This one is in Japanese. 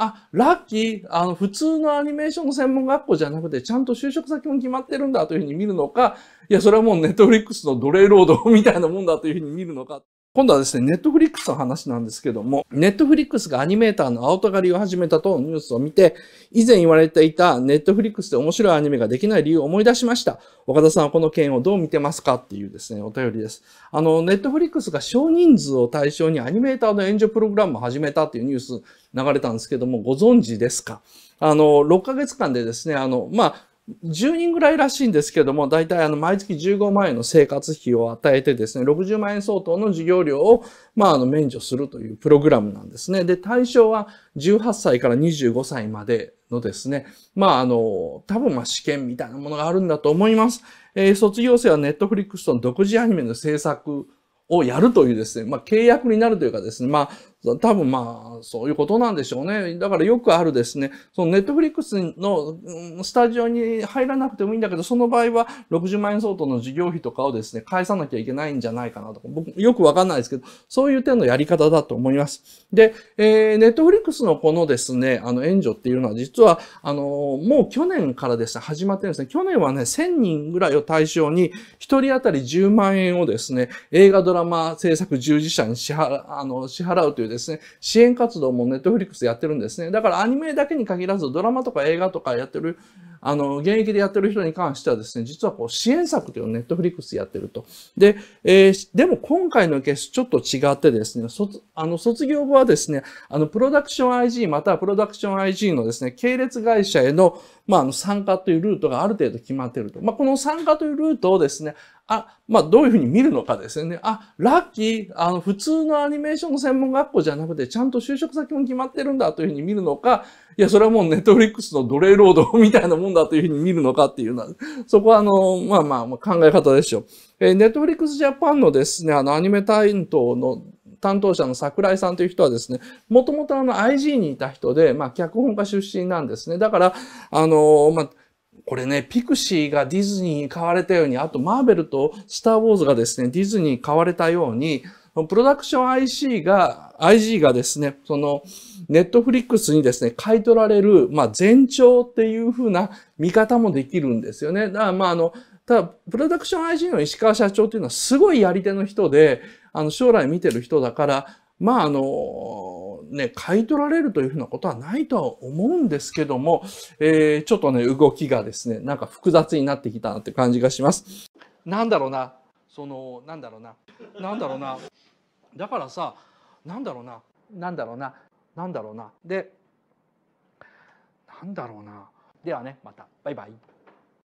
あ、ラッキー、あの、普通のアニメーションの専門学校じゃなくて、ちゃんと就職先も決まってるんだというふうに見るのか、いや、それはもうネットフリックスの奴隷労働みたいなもんだというふうに見るのか。今度はですね、ネットフリックスの話なんですけども、ネットフリックスがアニメーターの青ト狩りを始めたとのニュースを見て、以前言われていたネットフリックスで面白いアニメができない理由を思い出しました。岡田さんはこの件をどう見てますかっていうですね、お便りです。あの、ネットフリックスが少人数を対象にアニメーターの援助プログラムを始めたっていうニュース流れたんですけども、ご存知ですかあの、6ヶ月間でですね、あの、まあ、10人ぐらいらしいんですけども、大体あの毎月15万円の生活費を与えてですね、60万円相当の授業料を、まあ、あの免除するというプログラムなんですね。で、対象は18歳から25歳までのですね、まあ、あの、多分まあ試験みたいなものがあるんだと思います。えー、卒業生はネットフリックスとの独自アニメの制作をやるというですね、まあ、契約になるというかですね、まあ、多分まあ、そういうことなんでしょうね。だからよくあるですね、そのネットフリックスのスタジオに入らなくてもいいんだけど、その場合は60万円相当の事業費とかをですね、返さなきゃいけないんじゃないかなとか、僕よくわかんないですけど、そういう点のやり方だと思います。で、えー、ネットフリックスのこのですね、あの援助っていうのは実は、あの、もう去年からですね、始まってるんですね。去年はね、1000人ぐらいを対象に、1人当たり10万円をですね、映画ドラマ制作従事者に支払あの支払うというですね、支援活動もネットフリックスやってるんですね。だからアニメだけに限らず、ドラマとか映画とかやってる、あの、現役でやってる人に関してはですね、実はこう支援策というのをネットフリックスやってると。で、えー、でも今回のケースちょっと違ってですね、卒、あの、卒業後はですね、あの、プロダクション IG またはプロダクション IG のですね、系列会社への、まあ、あの、参加というルートがある程度決まっていると。まあ、この参加というルートをですね、あ、まあ、どういうふうに見るのかですよね。あ、ラッキー、あの、普通のアニメーションの専門学校じゃなくて、ちゃんと就職先も決まってるんだというふうに見るのか、いや、それはもうネットフリックスの奴隷労働みたいなもんだというふうに見るのかっていうのは、そこはあの、まあまあ、まあ、考え方でしょう。えー、ネットフリックスジャパンのですね、あの、アニメ担当の担当者の桜井さんという人はですね、もともとあの IG にいた人で、まあ、脚本家出身なんですね。だから、あの、まあ、これね、ピクシーがディズニーに買われたように、あとマーベルとスター・ウォーズがですね、ディズニーに買われたように、プロダクション IC が、IG がですね、その、ネットフリックスにですね、買い取られる、まあ、前兆っていう風な見方もできるんですよね。だから、まあ、あの、ただ、プロダクション IG の石川社長っていうのはすごいやり手の人で、あの、将来見てる人だから、まあ、あの、ね、買い取られるというふうなことはないとは思うんですけども、えー、ちょっとね、動きがですね、なんか複雑になってきたなって感じがします。なんだろうな、その、なんだろうな、なんだろうな、だからさ、なんだろうな、なんだろうな、なんだろうな、で、なんだろうな、ではね、また、バイバイ。